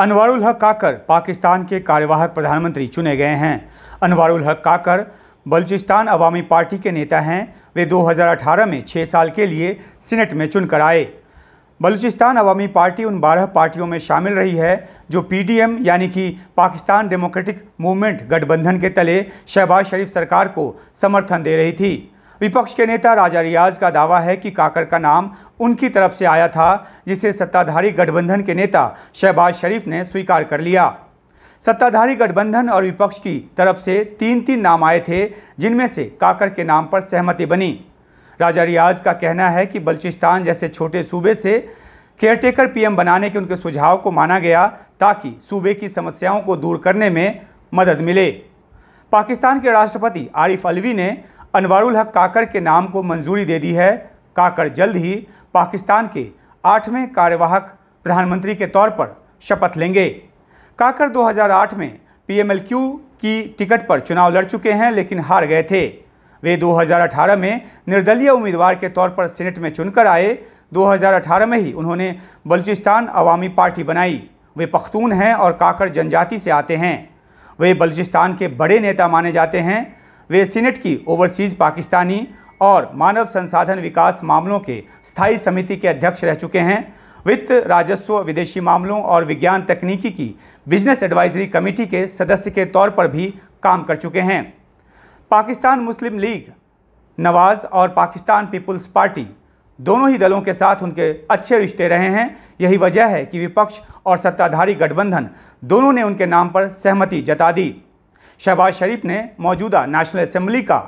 अनवारुल हक काकर पाकिस्तान के कार्यवाहक प्रधानमंत्री चुने गए हैं अनवारुल हक काकर बलूचिस्तान अवामी पार्टी के नेता हैं वे 2018 में छः साल के लिए सीनेट में चुनकर आए बलूचिस्तान अवामी पार्टी उन बारह पार्टियों में शामिल रही है जो पीडीएम यानी कि पाकिस्तान डेमोक्रेटिक मूवमेंट गठबंधन के तले शहबाज शरीफ सरकार को समर्थन दे रही थी विपक्ष के नेता राजा रियाज का दावा है कि काकर का नाम उनकी तरफ से आया था जिसे सत्ताधारी गठबंधन के नेता शहबाज शरीफ ने स्वीकार कर लिया सत्ताधारी गठबंधन और विपक्ष की तरफ से तीन तीन नाम आए थे जिनमें से काकर के नाम पर सहमति बनी राजा रियाज का कहना है कि बलूचिस्तान जैसे छोटे सूबे से केयरटेकर पीएम बनाने के उनके सुझाव को माना गया ताकि सूबे की समस्याओं को दूर करने में मदद मिले पाकिस्तान के राष्ट्रपति आरिफ अलवी ने अनवारुल हक काकर के नाम को मंजूरी दे दी है काकर जल्द ही पाकिस्तान के आठवें कार्यवाहक प्रधानमंत्री के तौर पर शपथ लेंगे काकर 2008 में पीएमएलक्यू की टिकट पर चुनाव लड़ चुके हैं लेकिन हार गए थे वे 2018 में निर्दलीय उम्मीदवार के तौर पर सीनेट में चुनकर आए 2018 में ही उन्होंने बलूचिस्तान अवामी पार्टी बनाई वे पख्तून हैं और काकर जनजाति से आते हैं वे बलूचिस्तान के बड़े नेता माने जाते हैं वे सीनेट की ओवरसीज पाकिस्तानी और मानव संसाधन विकास मामलों के स्थायी समिति के अध्यक्ष रह चुके हैं वित्त राजस्व विदेशी मामलों और विज्ञान तकनीकी की बिजनेस एडवाइजरी कमेटी के सदस्य के तौर पर भी काम कर चुके हैं पाकिस्तान मुस्लिम लीग नवाज़ और पाकिस्तान पीपुल्स पार्टी दोनों ही दलों के साथ उनके अच्छे रिश्ते रहे हैं यही वजह है कि विपक्ष और सत्ताधारी गठबंधन दोनों ने उनके नाम पर सहमति जता दी शहबाज शरीफ ने मौजूदा नेशनल असम्बली का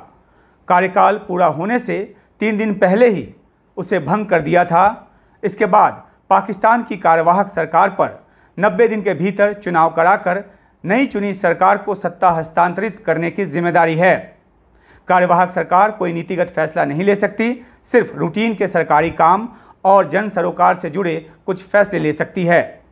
कार्यकाल पूरा होने से तीन दिन पहले ही उसे भंग कर दिया था इसके बाद पाकिस्तान की कार्यवाहक सरकार पर नब्बे दिन के भीतर चुनाव कराकर नई चुनी सरकार को सत्ता हस्तांतरित करने की जिम्मेदारी है कार्यवाहक सरकार कोई नीतिगत फैसला नहीं ले सकती सिर्फ रूटीन के सरकारी काम और जन सरोकार से जुड़े कुछ फैसले ले सकती है